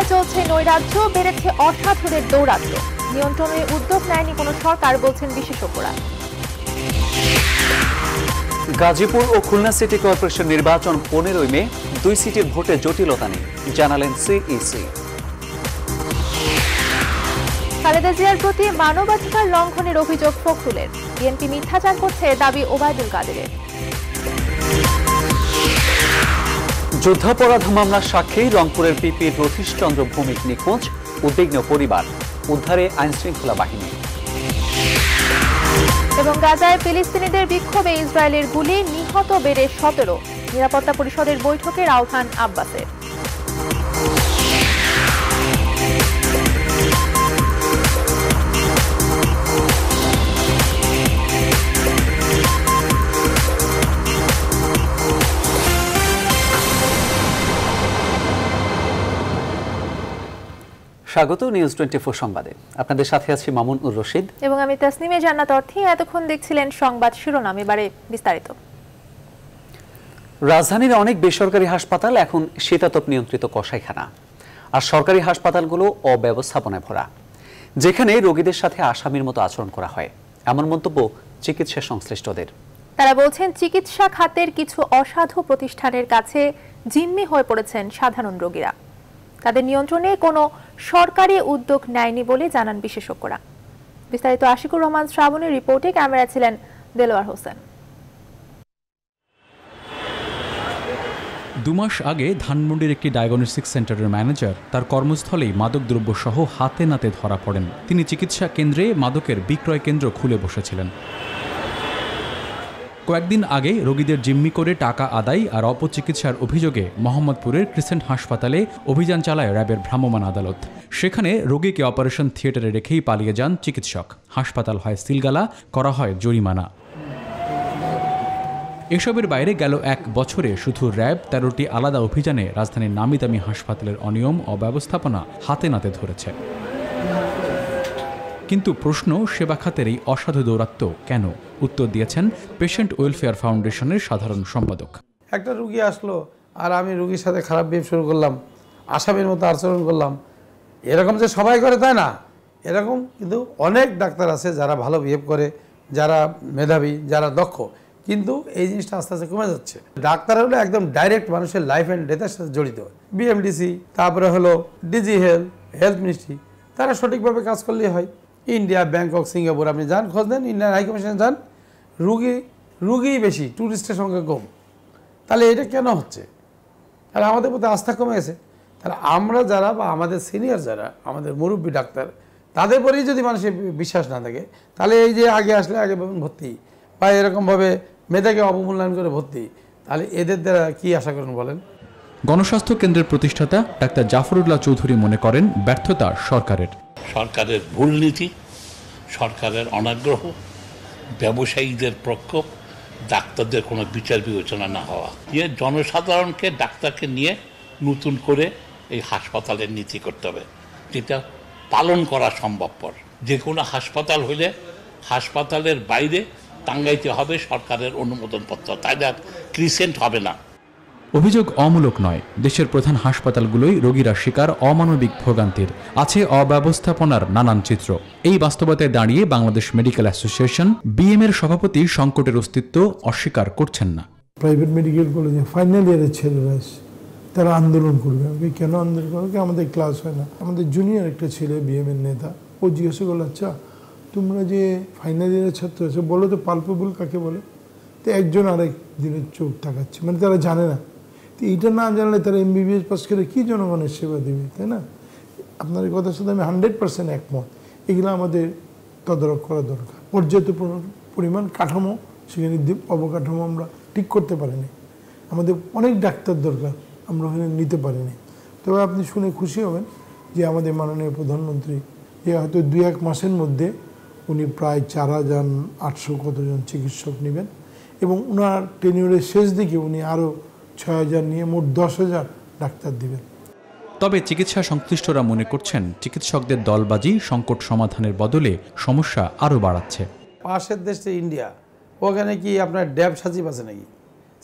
বাংলায় চলছে নৈরাজ্য বেড়েছে অসাধুদের দৌরাজ্য নিয়ন্ত্রণের উদ্যোগ নেয়নি কোনো সরকার বলছেন বিশেষজ্ঞরা গাজীপুর ও খুলনা সিটি কর্পোরেশন নির্বাচন পনেরোই মে দুই সিটির ভোটে জটিলতা নেই জানালেন সিইসি খালেদা জিয়ার প্রতি মানবাধিকার লঙ্ঘনের অভিযোগ ফখরুলের বিএনপি মিথ্যাচার করছে দাবি ওবায়দুল কাদেরের যুদ্ধাপরাধ মামলার সাক্ষী রংপুরের পিপি চন্দ্র ভৌমিক নিখোঁজ উদ্বিগ্ন পরিবার উদ্ধারে আইনশৃঙ্খলা বাহিনী এবং গাজায় ফিলিস্তিনিদের বিক্ষোভে ইসরায়েলের গুলি নিহত বেড়ে সতেরো নিরাপত্তা পরিষদের বৈঠকের আহ্বান আব্বাসের স্বাগত নিউজ টোয়েন্টি ফোর সংবাদে আপনাদের সাথে আছি মামুন উর রশিদ এবং আমি তাসনিমে জান্নাত অর্থে এতক্ষণ দেখছিলেন সংবাদ শিরোনাম এবারে বিস্তারিত রাজধানীর অনেক বেসরকারি হাসপাতাল এখন শীতাতপ নিয়ন্ত্রিত কষাইখানা আর সরকারি হাসপাতালগুলো অব্যবস্থাপনায় ভরা যেখানে রোগীদের সাথে আসামির মতো আচরণ করা হয় এমন মন্তব্য চিকিৎসা সংশ্লিষ্টদের তারা বলছেন চিকিৎসা খাতের কিছু অসাধু প্রতিষ্ঠানের কাছে জিম্মি হয়ে পড়েছেন সাধারণ রোগীরা তাদের নিয়ন্ত্রণে কোনো সরকারি উদ্যোগ নেয়নি বলে জানান বিশেষজ্ঞরা বিস্তারিত আশিকুর রহমান শ্রাবণের রিপোর্টে ক্যামেরা ছিলেন দেলোয়ার হোসেন দুমাস আগে ধানমন্ডির একটি ডায়াগনস্টিক সেন্টারের ম্যানেজার তার কর্মস্থলেই মাদকদ্রব্য সহ হাতে নাতে ধরা পড়েন তিনি চিকিৎসা কেন্দ্রে মাদকের বিক্রয় কেন্দ্র খুলে বসেছিলেন কয়েকদিন আগে রোগীদের জিম্মি করে টাকা আদায় আর অপচিকিৎসার অভিযোগে মোহাম্মদপুরের ক্রিসেন্ট হাসপাতালে অভিযান চালায় র্যাবের ভ্রাম্যমাণ আদালত সেখানে রোগীকে অপারেশন থিয়েটারে রেখেই পালিয়ে যান চিকিৎসক হাসপাতাল হয় সিলগালা করা হয় জরিমানা এসবের বাইরে গেল এক বছরে শুধু র্যাব তেরোটি আলাদা অভিযানে রাজধানীর নামিদামি হাসপাতালের অনিয়ম অব্যবস্থাপনা হাতে নাতে ধরেছে কিন্তু প্রশ্ন সেবা খাতের এই অসাধু দৌরাত্ম কেন উত্তর দিয়েছেন পেশেন্ট ওয়েলফেয়ার ফাউন্ডেশনের সাধারণ সম্পাদক একটা রুগী আসলো আর আমি রুগীর সাথে খারাপ বিহেভ শুরু করলাম আসামের মতো আচরণ করলাম এরকম যে সবাই করে তাই না এরকম কিন্তু অনেক ডাক্তার আছে যারা ভালো বিহেভ করে যারা মেধাবী যারা দক্ষ কিন্তু এই জিনিসটা আস্তে আস্তে কমে যাচ্ছে ডাক্তার হলো একদম ডাইরেক্ট মানুষের লাইফ অ্যান্ড ডেথের সাথে জড়িত বিএমডিসি তারপরে হলো ডিজি হেলথ হেলথ মিনিস্ট্রি তারা সঠিকভাবে কাজ করলেই হয় ইন্ডিয়া ব্যাংকক সিঙ্গাপুর আপনি যান খোঁজ দেন ইন্ডিয়ান হাইকমিশনে যান রুগী রুগী বেশি ট্যুরিস্টের সংখ্যা কম তাহলে এটা কেন হচ্ছে আর আমাদের প্রতি আস্থা কমে গেছে তাহলে আমরা যারা বা আমাদের সিনিয়র যারা আমাদের মুরব্বী ডাক্তার তাদের পরেই যদি মানুষের বিশ্বাস না থাকে তাহলে এই যে আগে আসলে আগে ভর্তি বা এরকমভাবে মেধাকে অবমূল্যায়ন করে ভর্তি তাহলে এদের দ্বারা কি আশা করেন বলেন গণস্বাস্থ্য কেন্দ্রের প্রতিষ্ঠাতা ডাক্তার জাফরুল্লাহ চৌধুরী মনে করেন ব্যর্থতা সরকারের সরকারের ভুল নীতি সরকারের অনাগ্রহ ব্যবসায়ীদের প্রকোপ ডাক্তারদের কোনো বিচার বিবেচনা না হওয়া ইয়ে জনসাধারণকে ডাক্তারকে নিয়ে নতুন করে এই হাসপাতালের নীতি করতে হবে যেটা পালন করা সম্ভবপর যে কোনো হাসপাতাল হলে হাসপাতালের বাইরে টাঙ্গাইতে হবে সরকারের অনুমোদনপত্র তাই না ক্রিসেন্ট হবে না অভিযোগ অমূলক নয় দেশের প্রধান হাসপাতালগুলোই রোগীরা শিকার অমানবিক ভোগান্তির আছে অব্যবস্থাপনার নানান চিত্র এই বাস্তবতায় দাঁড়িয়ে বাংলাদেশ মেডিকেল অ্যাসোসিয়েশন বিএম এর সভাপতি সংকটের অস্তিত্ব অস্বীকার করছেন না প্রাইভেট মেডিকেল কলেজে ফাইনাল ইয়ারের ছেলেরা তারা আন্দোলন করবে আমাকে কেন আন্দোলন করবে আমাদের ক্লাস হয় না আমাদের জুনিয়র একটা ছেলে বিএমের নেতা ও জিজ্ঞাসা করলো আচ্ছা তোমরা যে ফাইনাল ইয়ারের ছাত্র আছে বলো তো পাল্পেবল কাকে বলে তো একজন আরেক দিনের চোখ তাকাচ্ছে মানে তারা জানে না তো এইটা না জানলে তারা এমবিবিএস পাস করে কী জনগণের সেবা দেবে তাই না আপনার এই কথার সাথে আমি হান্ড্রেড পার্সেন্ট একমত এগুলো আমাদের তদারক করা দরকার পর্যাপ্ত পরিমাণ কাঠামো সেখানে অবকাঠামো আমরা ঠিক করতে পারিনি আমাদের অনেক ডাক্তার দরকার আমরা ওখানে নিতে পারিনি তবে আপনি শুনে খুশি হবেন যে আমাদের মাননীয় প্রধানমন্ত্রী যে হয়তো দু এক মাসের মধ্যে উনি প্রায় চার হাজার আটশো কতজন চিকিৎসক নেবেন এবং ওনার টেনিউরের শেষ দিকে উনি আরও ছয় হাজার নিয়ে মোট দশ হাজার ডাক্তার দিবেন তবে চিকিৎসা সংশ্লিষ্টরা মনে করছেন চিকিৎসকদের দলবাজি সংকট সমাধানের বদলে সমস্যা আরও বাড়াচ্ছে পাশের দেশে ইন্ডিয়া ওখানে কি আপনার ড্যাব সাজিব আছে নাকি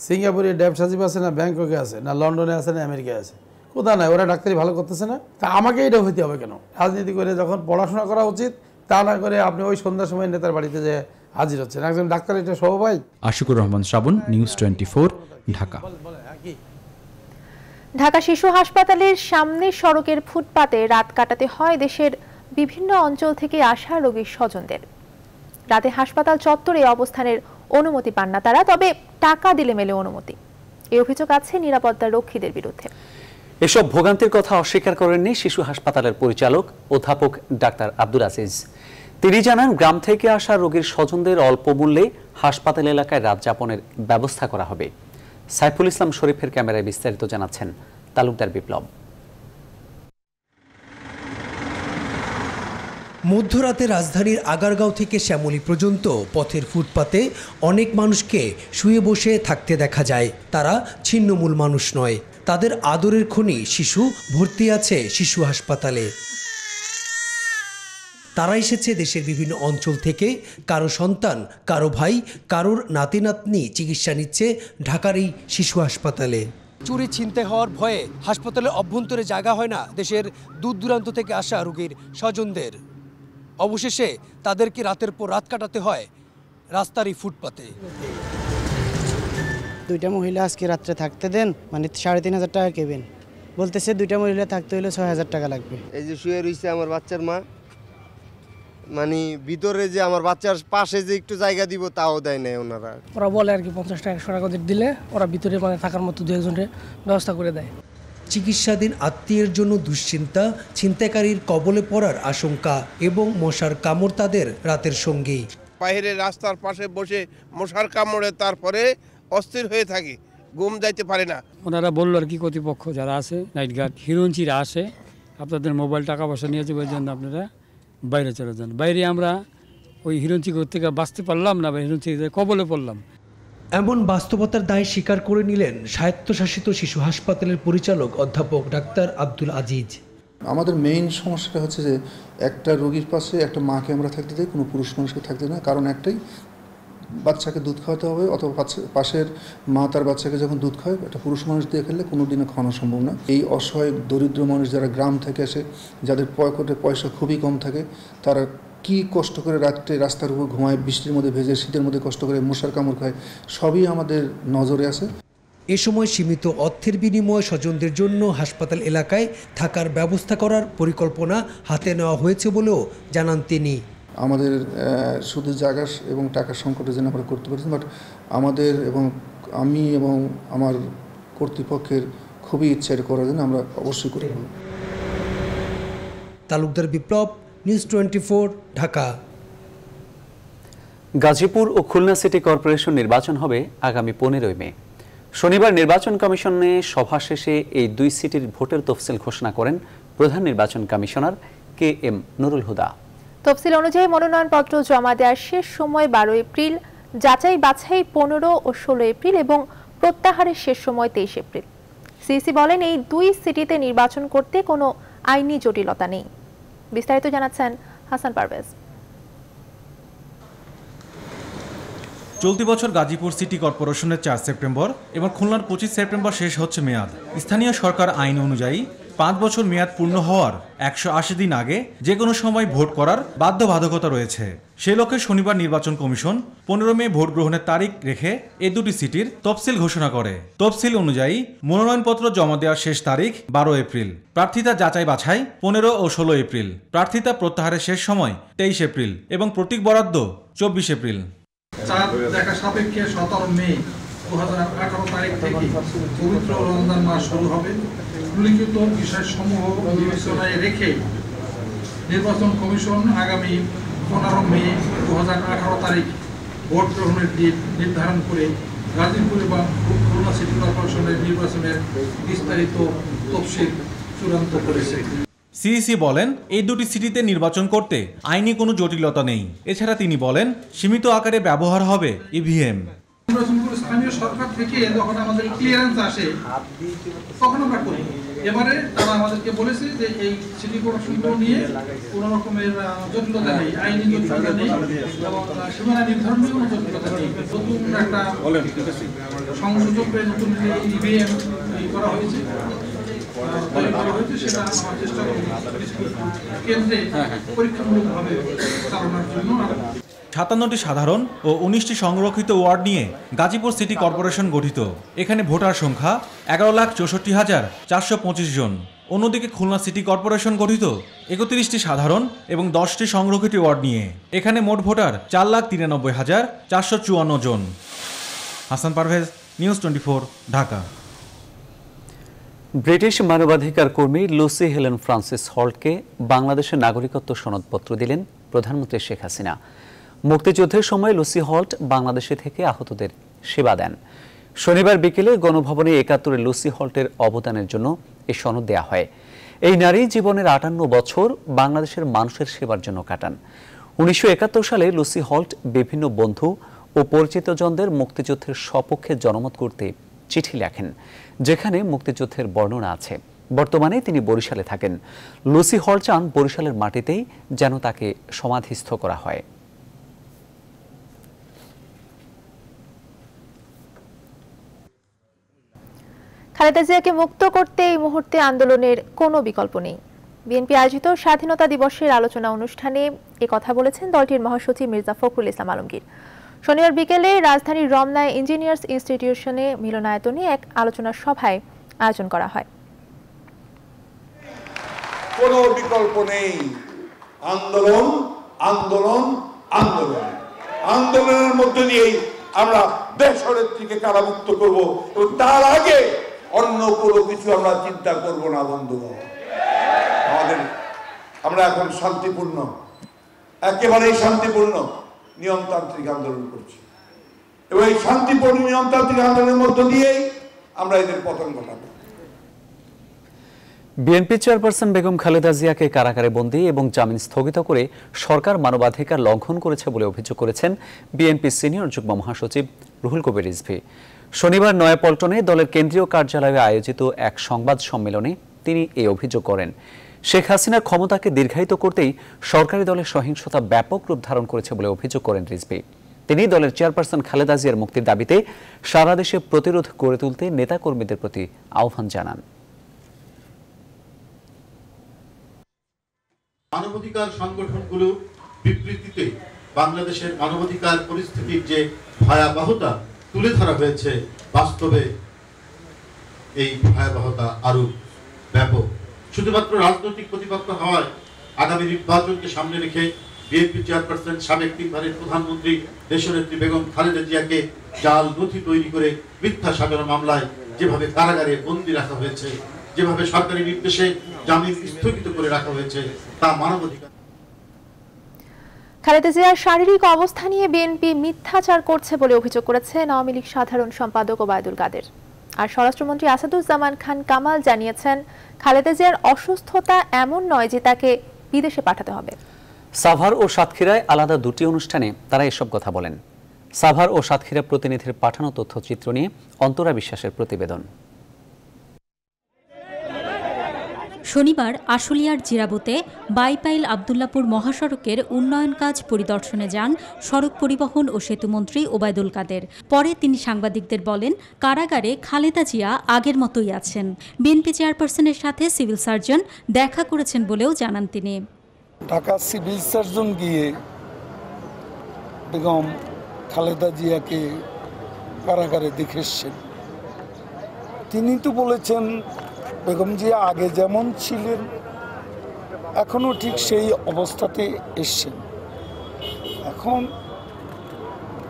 সিঙ্গাপুরে ড্যাব সাজিব আছে না ব্যাংককে আছে না লন্ডনে আছে না আমেরিকায় আছে কোথায় নাই ওরা ডাক্তারি ভালো করতেছে না তা আমাকে এটা হইতে হবে কেন রাজনীতি করে যখন পড়াশোনা করা উচিত তা না করে আপনি ওই সন্ধ্যার সময় নেতার বাড়িতে যে হাজির হচ্ছেন একজন ডাক্তার এটা সহবাই আশিকুর রহমান শ্রাবণ নিউজ টোয়েন্টি ঢাকা কি ঢাকা শিশু হাসপাতালের সামনে সড়কের ফুটপাতে রাত কাটাতে হয় দেশের বিভিন্ন অঞ্চল থেকে আসা রোগীর স্বজনদের রাতে হাসপাতাল চত্বরে অবস্থানের অনুমতি পান না তারা তবে টাকা দিলে মেলে অনুমতি এই অভিযোগ আছে নিরাপত্তা রক্ষীদের বিরুদ্ধে এসব ভোগান্তির কথা অস্বীকার করেননি শিশু হাসপাতালের পরিচালক অধ্যাপক ডাক্তার আব্দুল আজিজ তিনি জানান গ্রাম থেকে আসা রোগীর স্বজনদের অল্প মূল্যে হাসপাতাল এলাকায় রাত যাপনের ব্যবস্থা করা হবে সাইফুল ইসলাম শরীফের ক্যামেরায় বিস্তারিত জানাচ্ছেন তালুকদার বিপ্লব মধ্যরাতে রাজধানীর আগারগাঁও থেকে শ্যামলী পর্যন্ত পথের ফুটপাতে অনেক মানুষকে শুয়ে বসে থাকতে দেখা যায় তারা ছিন্নমূল মানুষ নয় তাদের আদরের খনি শিশু ভর্তি আছে শিশু হাসপাতালে তারা এসেছে দেশের বিভিন্ন অঞ্চল থেকে কারো সন্তান কারো ভাই কারোর নাতি নাতনি চিকিৎসা নিচ্ছে ঢাকার এই শিশু হাসপাতালে চুরি ছিনতে হওয়ার ভয়ে হাসপাতালে অভ্যন্তরে জায়গা হয় না দেশের দূর দূরান্ত থেকে আসা রোগীর স্বজনদের অবশেষে তাদেরকে রাতের পর রাত কাটাতে হয় রাস্তারই ফুটপাতে দুইটা মহিলা আজকে রাত্রে থাকতে দেন মানে সাড়ে তিন হাজার টাকা কেবেন বলতেছে দুইটা মহিলা থাকতে হলে ছয় হাজার টাকা লাগবে এই যে শুয়ে রয়েছে আমার বাচ্চার মা মানে ভিতরে যে আমার বাচ্চার পাশে যে একটু জায়গা দিব তাও দেয় নাই ওনারা ওরা বলে আর কি পঞ্চাশ টাকা একশো টাকা দিলে ওরা ভিতরে মানে থাকার মতো দু একজনের ব্যবস্থা করে দেয় চিকিৎসাধীন আত্মীয়ের জন্য দুশ্চিন্তা ছিনতাইকারীর কবলে পড়ার আশঙ্কা এবং মশার কামড় তাদের রাতের সঙ্গী বাইরে রাস্তার পাশে বসে মশার কামড়ে তারপরে অস্থির হয়ে থাকে ঘুম যাইতে পারে না ওনারা বললো আর কি কর্তৃপক্ষ যারা আছে নাইট গার্ড হিরোঞ্চিরা আসে আপনাদের মোবাইল টাকা পয়সা নিয়ে যাবে জন্য আপনারা বাইরে চলে যান বাইরে আমরা ওই হিরণচিকর থেকে বাঁচতে পারলাম না বা হিরণচিকর কবলে পড়লাম এমন বাস্তবতার দায় স্বীকার করে নিলেন স্বায়ত্তশাসিত শিশু হাসপাতালের পরিচালক অধ্যাপক ডাক্তার আব্দুল আজিজ আমাদের মেইন সমস্যাটা হচ্ছে যে একটা রোগীর পাশে একটা মাকে আমরা থাকতে চাই কোনো পুরুষ মানুষকে থাকতে না কারণ একটাই বাচ্চাকে দুধ খাওয়াতে হবে অথবা পাশের মা তার বাচ্চাকে যখন দুধ খায় এটা পুরুষ মানুষ দিয়ে খেলে কোনো দিনে খাওয়ানো সম্ভব না এই অসহায় দরিদ্র মানুষ যারা গ্রাম থেকে আসে যাদের পকেটে পয়সা খুবই কম থাকে তারা কি কষ্ট করে রাত্রে রাস্তার উপর ঘুমায় বৃষ্টির মধ্যে ভেজে শীতের মধ্যে কষ্ট করে মশার কামড় খায় সবই আমাদের নজরে আছে এ সময় সীমিত অর্থের বিনিময়ে স্বজনদের জন্য হাসপাতাল এলাকায় থাকার ব্যবস্থা করার পরিকল্পনা হাতে নেওয়া হয়েছে বলেও জানান তিনি আমাদের শুধু জায়গা এবং টাকার সংকটের জন্য আমরা করতে পারছি বাট আমাদের এবং আমি এবং আমার কর্তৃপক্ষের খুবই ইচ্ছা এটা করার জন্য আমরা অবশ্যই করে তালুকদার বিপ্লব নিউজ টোয়েন্টি ঢাকা গাজীপুর ও খুলনা সিটি কর্পোরেশন নির্বাচন হবে আগামী পনেরোই মে শনিবার নির্বাচন কমিশনে সভা শেষে এই দুই সিটির ভোটের তফসিল ঘোষণা করেন প্রধান নির্বাচন commissioner K M Nurul Huda তফসিল অনুযায়ী মনোনয়নপত্র জমা দেওয়ার শেষ সময় বারো এপ্রিল যাচাই বাছাই পনেরো ও ষোলো এপ্রিল এবং প্রত্যাহারের শেষ সময় তেইশ এপ্রিল সিসি বলেন এই দুই সিটিতে নির্বাচন করতে কোনো আইনি জটিলতা নেই বিস্তারিত জানাচ্ছেন হাসান পারভেজ চলতি বছর গাজীপুর সিটি কর্পোরেশনের চার সেপ্টেম্বর এবং খুলনার পঁচিশ সেপ্টেম্বর শেষ হচ্ছে মেয়াদ স্থানীয় সরকার আইন অনুযায়ী পাঁচ বছর মেয়াদ পূর্ণ হওয়ার একশো আশি দিন আগে যে কোনো সময় ভোট করার বাধ্যবাধকতা রয়েছে সে লক্ষ্যে শনিবার নির্বাচন কমিশন পনেরো মে ভোট গ্রহণের তারিখ রেখে এ দুটি সিটির তফসিল ঘোষণা করে তফসিল অনুযায়ী মনোনয়নপত্র জমা দেওয়ার শেষ তারিখ বারো এপ্রিল প্রার্থিতা যাচাই বাছাই পনেরো ও ষোলো এপ্রিল প্রার্থিতা প্রত্যাহারের শেষ সময় তেইশ এপ্রিল এবং প্রতীক বরাদ্দ চব্বিশ এপ্রিল দেখা সাপেক্ষে সতেরো মে নির্ধারণ করে গাজীপুর এবং খুলনা সিটি কর্পোরেশনের নির্বাচনের বিস্তারিত তফসিল চূড়ান্ত করেছে সিইসি বলেন এই দুটি সিটিতে নির্বাচন করতে আইনি কোনো জটিলতা নেই এছাড়া তিনি বলেন সীমিত আকারে ব্যবহার হবে ইভিএম রসুলপুর স্থানীয় সরকার থেকে যখন আমাদের ক্লিয়ারেন্স আসে তখন আমরা করি এবারে তারা আমাদেরকে বলেছে যে এই সিটি কর্পোরেশনগুলো নিয়ে রকমের জটিলতা নেই আইনি জটিলতা নেই এবং সীমানা নির্ধারণের কোনো জটিলতা নেই নতুন একটা সংযোজক নতুন ইভিএম করা হয়েছে হ্যাঁ, হ্যাঁ। কেন্দ্রে চালানোর জন্য সাতান্নটি সাধারণ ও উনিশটি সংরক্ষিত ওয়ার্ড নিয়ে গাজীপুর সিটি কর্পোরেশন গঠিত এখানে ভোটার সংখ্যা এগারো লাখ চৌষট্টি হাজার চারশো পঁচিশ জন অন্যদিকে খুলনা সিটি কর্পোরেশন গঠিত একত্রিশটি সাধারণ এবং দশটি সংরক্ষিত ওয়ার্ড নিয়ে এখানে মোট ভোটার চার লাখ তিরানব্বই হাজার চারশো চুয়ান্ন জন Hasan Parvez news twenty four Dhaka British মানবাধিকার কর্মী লুসি হেলেন ফ্রান্সিস হল্টকে বাংলাদেশের নাগরিকত্ব সনদপত্র দিলেন প্রধানমন্ত্রী শেখ হাসিনা মুক্তিযুদ্ধের সময় লুসি হল্ট বাংলাদেশে থেকে আহতদের সেবা দেন শনিবার বিকেলে গণভবনে একাত্তরে লুসি হল্টের অবদানের জন্য এ সনদ দেয়া হয় এই নারী জীবনের আটান্ন বছর বাংলাদেশের মানুষের সেবার জন্য কাটান উনিশশো সালে লুসি হল্ট বিভিন্ন বন্ধু ও পরিচিতজনদের মুক্তিযুদ্ধের সপক্ষে জনমত করতে চিঠি লেখেন যেখানে মুক্তিযুদ্ধের বর্ণনা আছে বর্তমানে তিনি বরিশালে থাকেন লুসি হল চান বরিশালের মাটিতেই যেন তাকে সমাধিস্থ করা হয় খালেদা জিয়াকে মুক্ত করতে এই মুহূর্তে আন্দোলনের কোনো বিকল্প নেই বিএনপি আয়োজিত স্বাধীনতা দিবসের আলোচনা অনুষ্ঠানে এ কথা বলেছেন দলটির মহাসচিব মির্জা ফখরুল ইসলাম আলমগীর শনিবার বিকেলে রাজধানীর রমনায় ইঞ্জিনিয়ার্স ইনস্টিটিউশনে মিলনায়তনে এক আলোচনা সভায় আয়োজন করা হয় কোনো বিকল্প নেই আন্দোলন আন্দোলন আন্দোলন আন্দোলনের মধ্যে দিয়েই আমরা দেশ কারামুক্ত করব তার আগে অন্য কোনো কিছু আমরা চিন্তা করব না বন্ধু আমাদের আমরা এখন শান্তিপূর্ণ একেবারেই শান্তিপূর্ণ নিয়মতান্ত্রিক আন্দোলন করছি এবং এই শান্তিপূর্ণ নিয়মতান্ত্রিক আন্দোলনের মধ্য দিয়েই আমরা এদের পতন ঘটাবো বিএনপি চেয়ারপারসন বেগম খালেদা জিয়াকে কারাগারে বন্দী এবং জামিন স্থগিত করে সরকার মানবাধিকার লঙ্ঘন করেছে বলে অভিযোগ করেছেন বিএনপি সিনিয়র যুগ্ম মহাসচিব রুহুল কবির রিজভি শনিবার নয়াপল্টনে দলের কেন্দ্রীয় কার্যালয়ে আয়োজিত এক সংবাদ সম্মেলনে তিনি এ অভিযোগ করেন শেখ হাসিনার ক্ষমতাকে দীর্ঘায়িত করতেই সরকারি দলের সহিংসতা ব্যাপক রূপ ধারণ করেছে বলে অভিযোগ করেন রিজবি তিনি দলের চেয়ারপারসন খালেদা জিয়ার মুক্তির দাবিতে সারা দেশে প্রতিরোধ গড়ে তুলতে নেতাকর্মীদের প্রতি আহ্বান জানান মানবাধিকার সংগঠনগুলোর বিবৃতিতে বাংলাদেশের মানবাধিকার পরিস্থিতির যে ভয়াবহতা তুলে ধরা হয়েছে বাস্তবে এই ভয়াবহতা আরো ব্যাপক শুধুমাত্র রাজনৈতিক প্রতিপক্ষ হওয়ায় আগামী নির্বাচনকে সামনে রেখে বিএনপি চেয়ারপারসন সাবেক তিনবারের প্রধানমন্ত্রী দেশনেত্রী বেগম খালেদা জিয়াকে জাল নথি তৈরি করে মিথ্যা সাগর মামলায় যেভাবে কারাগারে বন্দী রাখা হয়েছে যেভাবে সরকারি নির্দেশে জামিন স্থগিত করে রাখা হয়েছে তা মানবাধিকার খালেদা জিয়ার শারীরিক অবস্থা নিয়ে বিএনপি মিথ্যাচার করছে বলে অভিযোগ করেছে আওয়ামী লীগ সাধারণ সম্পাদক ওবায়দুল কাদের আর স্বরাষ্ট্রমন্ত্রী আসাদুজ্জামান খান কামাল জানিয়েছেন খালেদা জিয়ার অসুস্থতা এমন নয় যে তাকে বিদেশে পাঠাতে হবে সাভার ও সাতক্ষীরায় আলাদা দুটি অনুষ্ঠানে তারা এসব কথা বলেন সাভার ও সাতক্ষীরা প্রতিনিধির পাঠানো তথ্যচিত্র নিয়ে অন্তরা বিশ্বাসের প্রতিবেদন শনিবার আশুলিয়ার জিরাবতে বাইপাইল আবদুল্লাপুর মহাসড়কের উন্নয়ন কাজ পরিদর্শনে যান সড়ক পরিবহন ও সেতুমন্ত্রী ওবায়দুল কাদের পরে তিনি সাংবাদিকদের বলেন কারাগারে খালেদা জিয়া আগের মতোই আছেন বিএনপি চেয়ারপারসনের সাথে সিভিল সার্জন দেখা করেছেন বলেও জানান তিনি ঢাকা সিভিল সার্জন গিয়ে বেগম খালেদা জিয়াকে কারাগারে দেখে তিনি তো বলেছেন বেগম জি আগে যেমন ছিলেন এখনও ঠিক সেই অবস্থাতে এসছেন এখন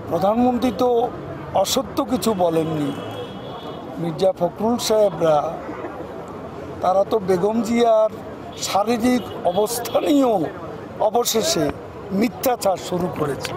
প্রধানমন্ত্রী তো অসত্য কিছু বলেননি মির্জা ফখরুল সাহেবরা তারা তো বেগম জিয়ার শারীরিক অবস্থানীয় অবশেষে মিথ্যাচার শুরু করেছে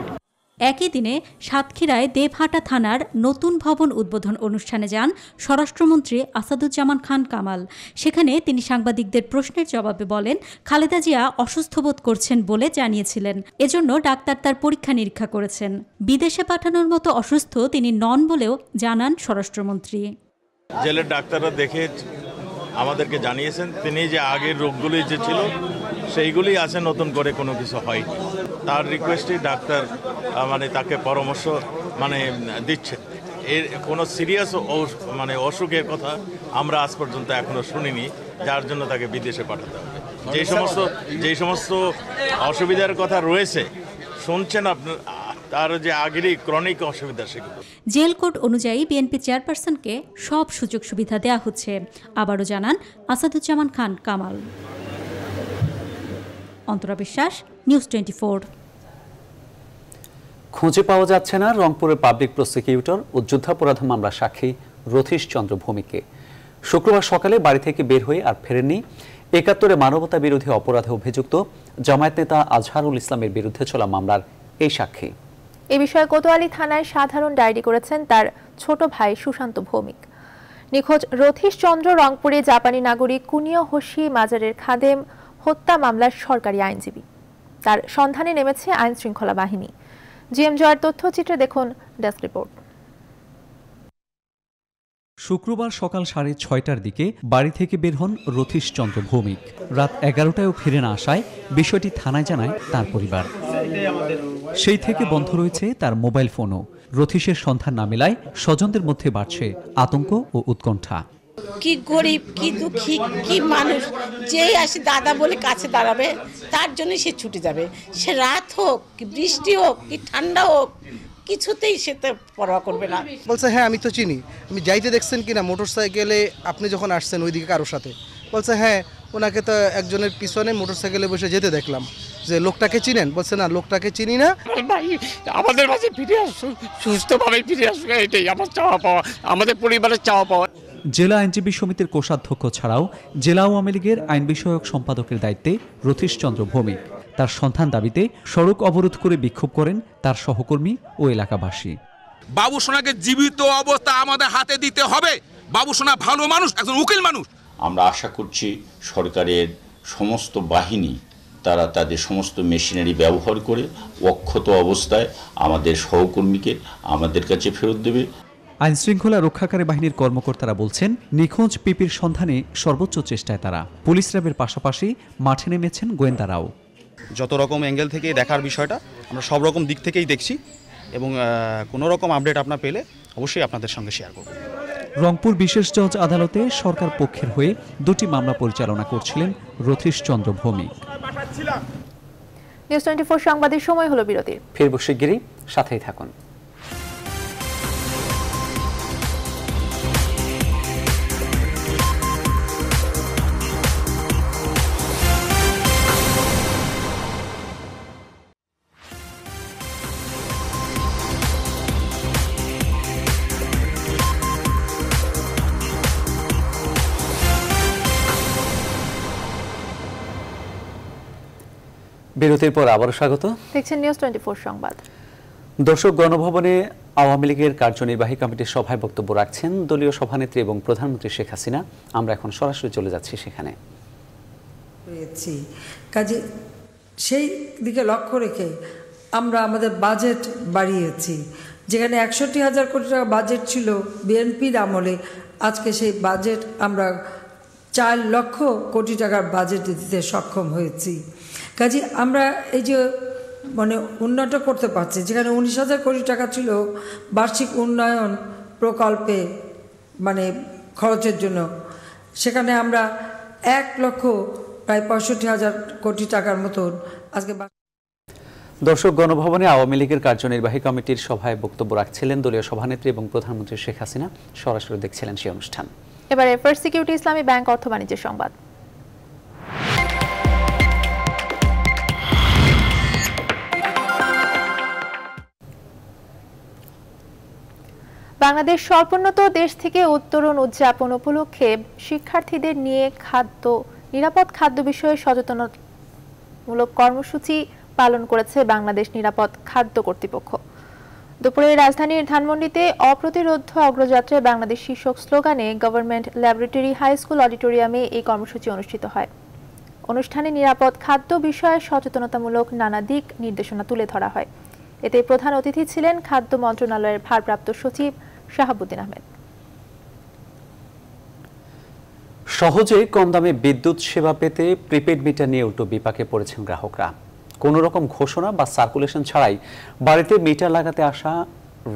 একই দিনে সাতক্ষীরায় দেবহাটা থানার নতুন ভবন উদ্বোধন অনুষ্ঠানে যান স্বরাষ্ট্রমন্ত্রী আসাদুজ্জামান খান কামাল সেখানে তিনি সাংবাদিকদের প্রশ্নের জবাবে বলেন খালেদা জিয়া অসুস্থ বোধ করছেন বলে জানিয়েছিলেন এজন্য ডাক্তার তার পরীক্ষা নিরীক্ষা করেছেন বিদেশে পাঠানোর মতো অসুস্থ তিনি নন বলেও জানান স্বরাষ্ট্রমন্ত্রী জেলের ডাক্তাররা দেখে আমাদেরকে জানিয়েছেন তিনি যে আগের রোগগুলি যে ছিল সেইগুলি আছে নতুন করে কোনো কিছু হয়নি তার রিকোয়েস্টে ডাক্তার মানে তাকে পরামর্শ মানে দিচ্ছে এর কোনো সিরিয়াস মানে অসুখের কথা আমরা আজ পর্যন্ত এখনও শুনিনি যার জন্য তাকে বিদেশে পাঠাতে হবে মানে যেই সমস্ত যেই সমস্ত অসুবিধার কথা রয়েছে শুনছেন আপনার তার যে আগেরই ক্রনিক অসুবিধা সেগুলো জেল কোড অনুযায়ী বিএনপি চেয়ারপারসনকে সব সুযোগ সুবিধা দেয়া হচ্ছে আবারও জানান আসাদুজ্জামান খান কামাল অন্তরা বিশ্বাস নিউজ টোয়েন্টি খুঁজে পাওয়া যাচ্ছে না রংপুরের পাবলিক প্রসিকিউটর ও যুদ্ধাপরাধ মামলা সাক্ষী রথীশ চন্দ্র ভূমিকে শুক্রবার সকালে বাড়ি থেকে বের হয়ে আর ফেরেননি একাত্তরে মানবতা বিরোধী অপরাধে অভিযুক্ত জামায়াত নেতা আজহারুল ইসলামের বিরুদ্ধে চলা মামলার এই সাক্ষী এ বিষয়ে কোতোয়ালি থানায় সাধারণ ডায়েরি করেছেন তার ছোট ভাই সুশান্ত ভৌমিক নিখোঁজ রথীশ চন্দ্র রংপুরে জাপানি নাগরিক কুনিয় হোসি মাজারের খাদেম হত্যা মামলার সরকারি আইনজীবী তার সন্ধানে নেমেছে আইন শৃঙ্খলা বাহিনী জিএম জয়ের তথ্যচিত্রে দেখুন ডেস্ক রিপোর্ট শুক্রবার সকাল সাড়ে ছয়টার দিকে বাড়ি থেকে বের হন রথীশচন্দ্র ভৌমিক রাত এগারোটায়ও ফিরে না আসায় বিষয়টি থানায় জানায় তার পরিবার সেই থেকে বন্ধ রয়েছে তার মোবাইল ফোনও রথীশের সন্ধান না মেলায় স্বজনদের মধ্যে বাড়ছে আতঙ্ক ও উৎকণ্ঠা কি গরিব কি দুঃখী কি মানুষ যেই আসে দাদা বলে কাছে দাঁড়াবে তার জন্য সে ছুটে যাবে সে রাত হোক কি বৃষ্টি হোক কি ঠান্ডা হোক কিছুতেই সে তো পরোয়া করবে না বলছে হ্যাঁ আমি তো চিনি আমি যাইতে দেখছেন কিনা মোটর সাইকেলে আপনি যখন আসছেন ওইদিকে কারোর সাথে বলছে হ্যাঁ ওনাকে তো একজনের পিছনে মোটর সাইকেলে বসে যেতে দেখলাম যে লোকটাকে চিনেন বলছে না লোকটাকে চিনি না ভাই আমাদের মাঝে ফিরে আসুন সুস্থভাবে ফিরে আসুন এটাই আমার চাওয়া পাওয়া আমাদের পরিবারের চাওয়া পাওয়া জেলা আইনজীবী সমিতির কোষাধ্যক্ষ ছাড়াও জেলা আওয়ামী লীগের আইন বিষয়ক সম্পাদকের দায়িত্বে রথীশচন্দ্র ভৌমিক তার সন্ধান দাবিতে সড়ক অবরোধ করে বিক্ষোভ করেন তার সহকর্মী ও এলাকাবাসী বাবু সোনাকে জীবিত অবস্থা আমাদের হাতে দিতে হবে বাবু সোনা ভালো মানুষ একজন উকিল মানুষ আমরা আশা করছি সরকারের সমস্ত বাহিনী তারা তাদের সমস্ত মেশিনারি ব্যবহার করে অক্ষত অবস্থায় আমাদের সহকর্মীকে আমাদের কাছে ফেরত দেবে আইনশৃঙ্খলা রক্ষাকারী বাহিনীর কর্মকর্তারা বলছেন নিখোঁজ পিপির সন্ধানে সর্বোচ্চ চেষ্টায় তারা পুলিশ র্যাবের পাশাপাশি মাঠে নেমেছেন গোয়েন্দারাও যত রকম অ্যাঙ্গেল থেকে দেখার বিষয়টা আমরা সব রকম দিক থেকেই দেখছি এবং কোনো রকম আপডেট আপনার পেলে অবশ্যই আপনাদের সঙ্গে শেয়ার করব রংপুর বিশেষ জজ আদালতে সরকার পক্ষের হয়ে দুটি মামলা পরিচালনা করছিলেন Rathish Chandra Bhowmik news twenty four সাংবাদিক সময় হলো বিরতি ফিরব শিগগিরই সাথেই থাকুন বিরতির পর আবারও স্বাগত দেখছেন নিউজ টোয়েন্টি সংবাদ দর্শক গণভবনে আওয়ামী লীগের কার্যনির্বাহী কমিটির সভায় বক্তব্য রাখছেন দলীয় সভানেত্রী এবং প্রধানমন্ত্রী শেখ হাসিনা আমরা এখন সরাসরি চলে যাচ্ছি সেখানে পেয়েছি কাজে সেই দিকে লক্ষ্য রেখে আমরা আমাদের বাজেট বাড়িয়েছি যেখানে একষট্টি হাজার কোটি টাকা বাজেট ছিল বিএনপির আমলে আজকে সেই বাজেট আমরা চার লক্ষ কোটি টাকার বাজেট দিতে সক্ষম হয়েছি কাজে আমরা এই যে মানে উন্নত করতে পারছি যেখানে উনিশ হাজার কোটি টাকা ছিল বার্ষিক উন্নয়ন প্রকল্পে মানে খরচের জন্য সেখানে আমরা এক লক্ষ প্রায় পঁয়ষট্টি হাজার কোটি টাকার মতন আজকে দর্শক গণভবনে আওয়ামী লীগের কার্যনির্বাহী কমিটির সভায় বক্তব্য রাখছিলেন দলীয় সভানেত্রী এবং প্রধানমন্ত্রী শেখ হাসিনা সরাসরি দেখছিলেন সেই অনুষ্ঠান এবারে ফার্স্ট সিকিউরিটি ইসলামী ব্যাংক অর্থ বাণিজ্যের সংবাদ বাংলাদেশ স্বল্পোন্নত দেশ থেকে উত্তরণ উদযাপন উপলক্ষে শিক্ষার্থীদের নিয়ে খাদ্য নিরাপদ খাদ্য বিষয়ে সচেতনতামূলক কর্মসূচি পালন করেছে বাংলাদেশ নিরাপদ খাদ্য কর্তৃপক্ষ দুপুরে রাজধানীর ধানমন্ডিতে অপ্রতিরোধ অগ্রযাত্রায় বাংলাদেশ শীর্ষক স্লোগানে গভর্নমেন্ট ল্যাবরেটরি হাই স্কুল অডিটোরিয়ামে এই কর্মসূচি অনুষ্ঠিত হয় অনুষ্ঠানে নিরাপদ খাদ্য বিষয়ে সচেতনতামূলক নানা দিক নির্দেশনা তুলে ধরা হয় এতে প্রধান অতিথি ছিলেন খাদ্য মন্ত্রণালয়ের ভারপ্রাপ্ত সচিব শাহাবুদ্দিন আহমেদ সহজে কম দামে বিদ্যুৎ সেবা পেতে প্রিপেড মিটার নিয়ে উল্টো বিপাকে পড়েছেন গ্রাহকরা কোন রকম ঘোষণা বা সার্কুলেশন ছাড়াই বাড়িতে মিটার লাগাতে আসা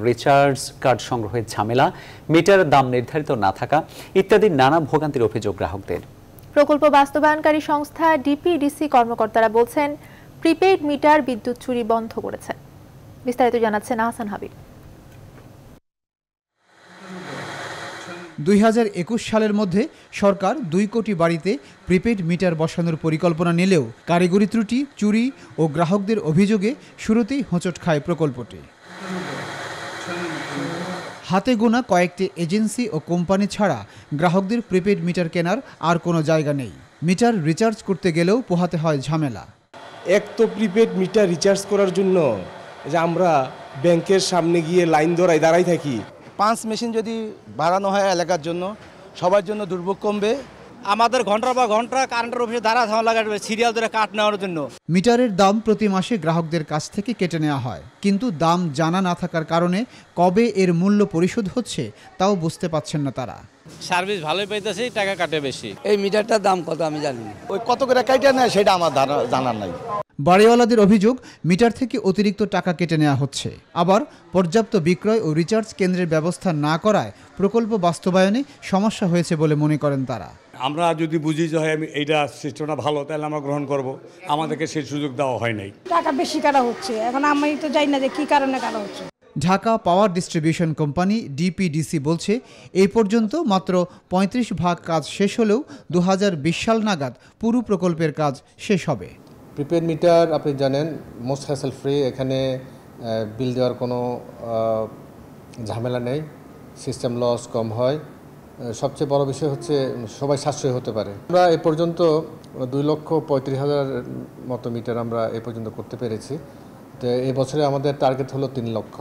রিচার্জ কার্ড সংগ্রহের ঝামেলা মিটারের দাম নির্ধারিত না থাকা ইত্যাদি নানা ভোগান্তির অভিযোগ গ্রাহকদের প্রকল্প বাস্তবায়নকারী সংস্থা ডিপিডিসি কর্মকর্তারা বলছেন প্রিপেড মিটার বিদ্যুৎ চুরি বন্ধ করেছে বিস্তারিত জানাচ্ছেন আহসান হাবিব দুই সালের মধ্যে সরকার দুই কোটি বাড়িতে প্রিপেড মিটার বসানোর পরিকল্পনা নিলেও কারিগরি ত্রুটি চুরি ও গ্রাহকদের অভিযোগে শুরুতেই হোঁচট খায় প্রকল্পটি হাতে গোনা কয়েকটি এজেন্সি ও কোম্পানি ছাড়া গ্রাহকদের প্রিপেড মিটার কেনার আর কোনো জায়গা নেই মিটার রিচার্জ করতে গেলেও পোহাতে হয় ঝামেলা এক তো প্রিপেড মিটার রিচার্জ করার জন্য যে আমরা ব্যাংকের সামনে গিয়ে লাইন ধরাই দাঁড়াই থাকি পাঁচ মেশিন যদি বাড়ানো হয় এলাকার জন্য সবার জন্য দুর্ভোগ কমবে আমাদের ঘন্টার পর ঘন্টা কারেন্টের অফিসে দাঁড়া ধাওয়া লাগাবে সিরিয়াল ধরে কাট নেওয়ার জন্য মিটারের দাম প্রতি মাসে গ্রাহকদের কাছ থেকে কেটে নেওয়া হয় কিন্তু দাম জানা না থাকার কারণে কবে এর মূল্য পরিশোধ হচ্ছে তাও বুঝতে পারছেন না তারা সার্ভিস ভালোই পাইতেছি টাকা কাটে বেশি এই মিটারটার দাম কত আমি জানি ওই কত করে কাটে নেয় সেটা আমার জানা নাই বাড়িওয়ালাদের অভিযোগ মিটার থেকে অতিরিক্ত টাকা কেটে নেওয়া হচ্ছে আবার পর্যাপ্ত বিক্রয় ও রিচার্জ কেন্দ্রের ব্যবস্থা না করায় প্রকল্প বাস্তবায়নে সমস্যা হয়েছে বলে মনে করেন তারা আমরা যদি বুঝি যে হয় হ্যাঁ, আমি এইটা সিস্টেমটা ভালো তাহলে আমরা গ্রহণ করব আমাদেরকে সেই সুযোগ দেওয়া হয় নাই টাকা বেশি কাটা হচ্ছে এখন আমি তো জানি না যে কী কারণে কাটা হচ্ছে Dhaka power distribution company DPDC বলছে এই পর্যন্ত মাত্র ৩৫ ভাগ কাজ শেষ হলেও দু সাল নাগাদ পুরো প্রকল্পের কাজ শেষ হবে প্রিপেড মিটার আপনি জানেন মোস্ট হ্যাসেল ফ্রি এখানে বিল দেওয়ার কোনো ঝামেলা নেই সিস্টেম লস কম হয় সবচেয়ে বড় বিষয় হচ্ছে সবাই সাশ্রয় হতে পারে আমরা এ পর্যন্ত দুই লক্ষ পঁয়ত্রিশ হাজার মতো মিটার আমরা এ পর্যন্ত করতে পেরেছি তো এবছরে আমাদের টার্গেট হলো তিন লক্ষ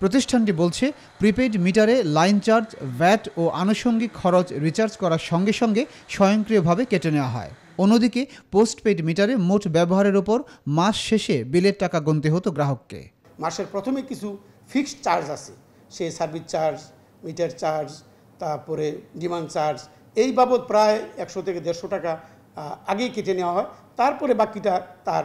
প্রতিষ্ঠানটি বলছে প্রিপেইড মিটারে লাইন চার্জ ভ্যাট ও আনুষঙ্গিক খরচ রিচার্জ করার সঙ্গে সঙ্গে স্বয়ংক্রিয়ভাবে কেটে নেওয়া হয় অন্যদিকে পোস্টপেইড মিটারে মোট ব্যবহারের ওপর মাস শেষে বিলের টাকা গুনতে হতো গ্রাহককে মাসের প্রথমে কিছু ফিক্সড চার্জ আছে সেই সার্ভিস চার্জ মিটার চার্জ তারপরে ডিমান্ড চার্জ এই বাবদ প্রায় একশো থেকে দেড়শো টাকা আগেই কেটে নেওয়া হয় তারপরে বাকিটা তার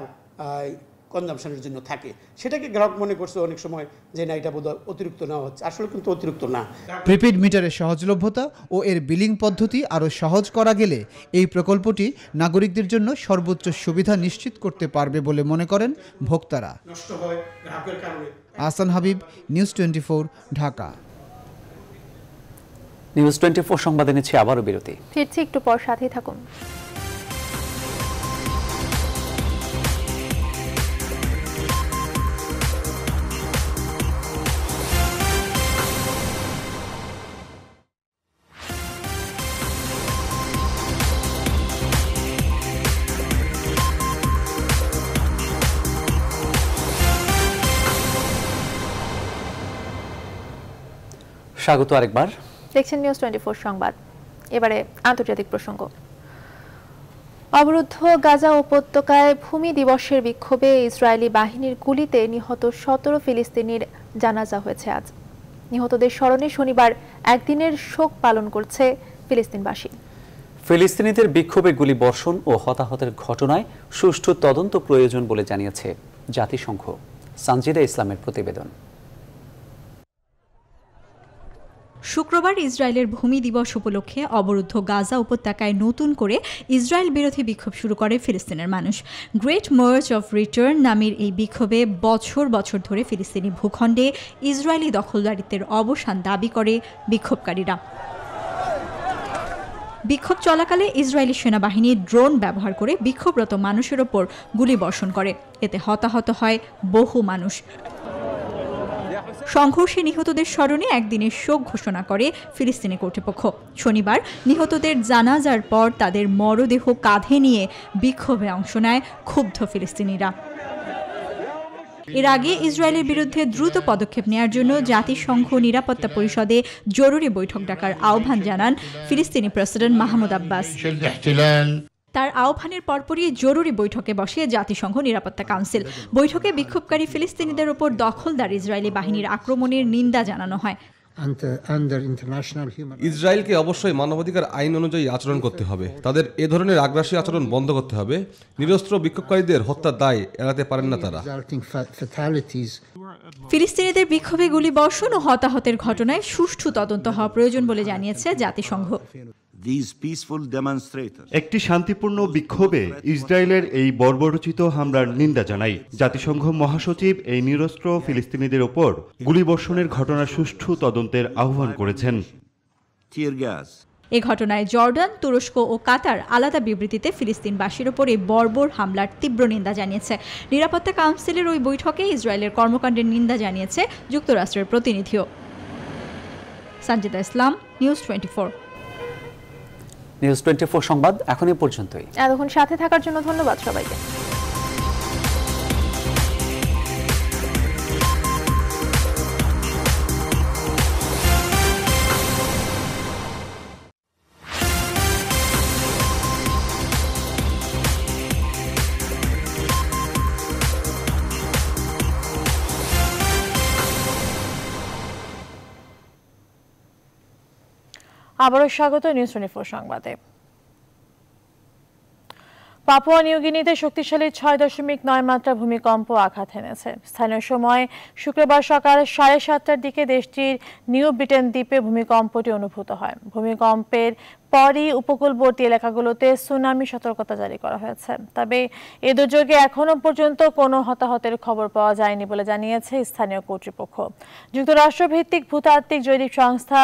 কনজামশনের জন্য থাকে সেটাকে গ্রাহক মনে করছে অনেক সময় যে না এটা বোধ অতিরিক্ত নেওয়া হচ্ছে আসলে কিন্তু অতিরিক্ত না প্রিপেড মিটারের সহজলভ্যতা ও এর বিলিং পদ্ধতি আরও সহজ করা গেলে এই প্রকল্পটি নাগরিকদের জন্য সর্বোচ্চ সুবিধা নিশ্চিত করতে পারবে বলে মনে করেন ভোক্তারা Ahsan Habib news twenty Dhaka news twenty four সংবাদ নিচ্ছি আবারও বিরতি ফিরছি একটু পর সাথেই থাকুন স্বাগত আরেকবার দেখছেন নিউজ টোয়েন্টি সংবাদ এবারে আন্তর্জাতিক প্রসঙ্গ অবরুদ্ধ গাজা উপত্যকায় ভূমি দিবসের বিক্ষোভে ইসরায়েলি বাহিনীর গুলিতে নিহত সতেরো ফিলিস্তিনির জানাজা হয়েছে আজ নিহতদের স্মরণে শনিবার একদিনের শোক পালন করছে ফিলিস্তিনবাসী ফিলিস্তিনিদের বিক্ষোভে গুলি বর্ষণ ও হতাহতের ঘটনায় সুষ্ঠু তদন্ত প্রয়োজন বলে জানিয়েছে জাতিসংঘ সানজিদা ইসলামের প্রতিবেদন শুক্রবার ইসরায়েলের ভূমি দিবস উপলক্ষে অবরুদ্ধ গাজা উপত্যকায় নতুন করে ইসরায়েল বিরোধী বিক্ষোভ শুরু করে ফিলিস্তিনের মানুষ গ্রেট মার্চ অফ রিটার্ন নামের এই বিক্ষোভে বছর বছর ধরে ফিলিস্তিনি ভূখণ্ডে ইসরায়েলি দখলদারিত্বের অবসান দাবি করে বিক্ষোভকারীরা বিক্ষোভ চলাকালে ইসরায়েলি সেনাবাহিনী ড্রোন ব্যবহার করে বিক্ষোভরত মানুষের ওপর গুলি বর্ষণ করে এতে হতাহত হয় বহু মানুষ সংঘর্ষে নিহতদের স্মরণে একদিনের শোক ঘোষণা করে ফিলিস্তিনি কর্তৃপক্ষ শনিবার নিহতদের জানাজার পর তাদের মরদেহ কাঁধে নিয়ে বিক্ষোভে অংশ নেয় ক্ষুব্ধ ফিলিস্তিনিরা এর আগে ইসরায়েলের বিরুদ্ধে দ্রুত পদক্ষেপ নেয়ার জন্য জাতিসংঘ নিরাপত্তা পরিষদে জরুরি বৈঠক ডাকার আহ্বান জানান ফিলিস্তিনি প্রেসিডেন্ট মাহমুদ আব্বাস তার আহ্বানের পরপরই জরুরি বৈঠকে বসে জাতিসংঘ নিরাপত্তা কাউন্সিল বৈঠকে বিক্ষোভকারী ফিলিস্তিনিদের ওপর দখলদার ইসরায়েলি বাহিনীর আক্রমণের নিন্দা জানানো হয় ইসরায়েলকে অবশ্যই মানবাধিকার আইন অনুযায়ী আচরণ করতে হবে তাদের এ ধরনের আগ্রাসী আচরণ বন্ধ করতে হবে নিরস্ত্র বিক্ষোভকারীদের হত্যার দায় এড়াতে পারেন না তারা ফিলিস্তিনিদের বিক্ষোভে গুলি বর্ষণ ও হতাহতের ঘটনায় সুষ্ঠু তদন্ত হওয়া প্রয়োজন বলে জানিয়েছে জাতিসংঘ একটি শান্তিপূর্ণ বিক্ষোভে ইসরায়েলের এই বর্বরচিত হামলার নিন্দা জানাই জাতিসংঘ মহাসচিব এই নিরস্ত্র ফিলিস্তিনিদের ওপর গুলিবর্ষণের ঘটনা সুষ্ঠু তদন্তের আহ্বান করেছেন এ ঘটনায় জর্ডান তুরস্ক ও কাতার আলাদা বিবৃতিতে ফিলিস্তিনবাসীর ওপর এই বর্বর হামলার তীব্র নিন্দা জানিয়েছে নিরাপত্তা কাউন্সিলের ওই বৈঠকে ইসরায়েলের কর্মকাণ্ডের নিন্দা জানিয়েছে যুক্তরাষ্ট্রের প্রতিনিধিও Sanjita Islam news twenty news twenty সংবাদ এখনই পর্যন্তই এতক্ষণ সাথে থাকার জন্য ধন্যবাদ সবাইকে আবারও স্বাগত নিউজ টোয়েন্টি সংবাদে পাপুয়া নিউগিনিতে শক্তিশালী ছয় দশমিক নয় মাত্রা ভূমিকম্প আঘাত এনেছে স্থানীয় সময় শুক্রবার সকাল সাড়ে সাতটার দিকে দেশটির নিউ ব্রিটেন দ্বীপে ভূমিকম্পটি অনুভূত হয় ভূমিকম্পের পরই উপকূলবর্তী এলাকাগুলোতে সুনামি সতর্কতা জারি করা হয়েছে তবে এ দুর্যোগে এখনও পর্যন্ত কোনো হতাহতের খবর পাওয়া যায়নি বলে জানিয়েছে স্থানীয় কর্তৃপক্ষ যুক্তরাষ্ট্রভিত্তিক ভূতাত্ত্বিক জৈবিক সংস্থা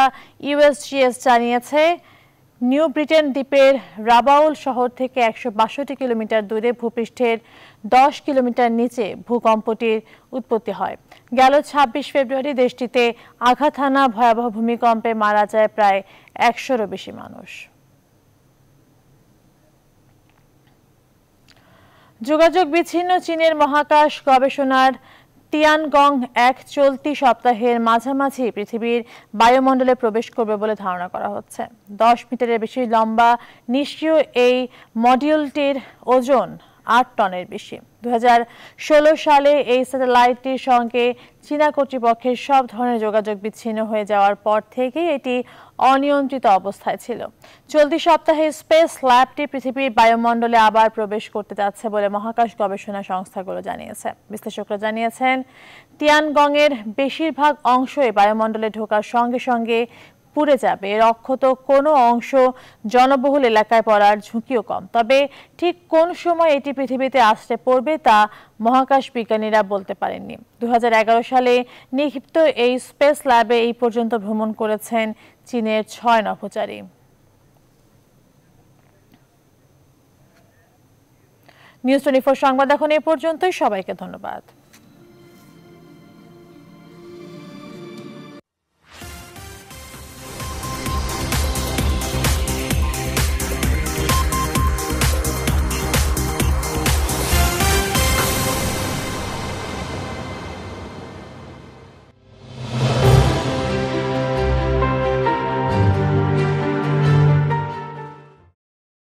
ইউএসজিএস জানিয়েছে নিউ ব্রিটেন দ্বীপের রাবাউল শহর থেকে একশো কিলোমিটার দূরে ভূপৃষ্ঠের দশ কিলোমিটার নিচে ভূকম্পটির উৎপত্তি হয় গেল ২৬ ফেব্রুয়ারি দেশটিতে আঘাত হানা ভয়াবহ ভূমিকম্পে মারা যায় প্রায় একশোরও বেশি মানুষ যোগাযোগ বিচ্ছিন্ন চীনের মহাকাশ গবেষণার টিয়ানগং এক চলতি সপ্তাহের মাঝামাঝি পৃথিবীর বায়ুমণ্ডলে প্রবেশ করবে বলে ধারণা করা হচ্ছে দশ মিটারের বেশি লম্বা নিষ্ক্রিয় এই মডিউলটির ওজন আট টনের বেশি দু সালে এই স্যাটেলাইটটির সঙ্গে চীনা কর্তৃপক্ষের সব ধরনের যোগাযোগ বিচ্ছিন্ন হয়ে যাওয়ার পর থেকেই এটি অনিয়ন্ত্রিত অবস্থায় ছিল চলতি সপ্তাহে স্পেস ল্যাবটি পৃথিবীর বায়ুমণ্ডলে আবার প্রবেশ করতে যাচ্ছে বলে মহাকাশ গবেষণা সংস্থাগুলো জানিয়েছে বিশ্লেষকরা জানিয়েছেন টিয়ানগংয়ের বেশিরভাগ অংশই বায়ুমণ্ডলে ঢোকার সঙ্গে সঙ্গে পুড়ে যাবে এর অক্ষত কোনো অংশ জনবহুল এলাকায় পড়ার ঝুঁকিও কম তবে ঠিক কোন সময় এটি পৃথিবীতে আসতে পড়বে তা মহাকাশ বিজ্ঞানীরা বলতে পারেননি দু সালে নিক্ষিপ্ত এই স্পেস ল্যাবে এই পর্যন্ত ভ্রমণ করেছেন চীনের ছয় নভচারী নিউজ টোয়েন্টি সংবাদ এখন এ পর্যন্তই সবাইকে ধন্যবাদ